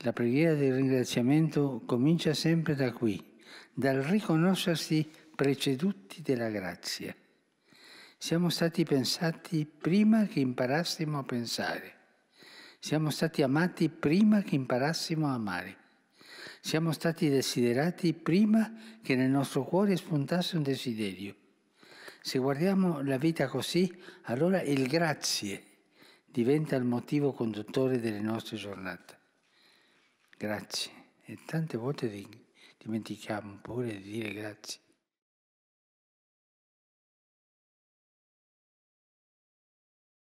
La preghiera del ringraziamento comincia sempre da qui, dal riconoscersi preceduti della grazia. Siamo stati pensati prima che imparassimo a pensare. Siamo stati amati prima che imparassimo a amare. Siamo stati desiderati prima che nel nostro cuore spuntasse un desiderio. Se guardiamo la vita così, allora il grazie diventa il motivo conduttore delle nostre giornate. Grazie. E tante volte dimentichiamo pure di dire grazie.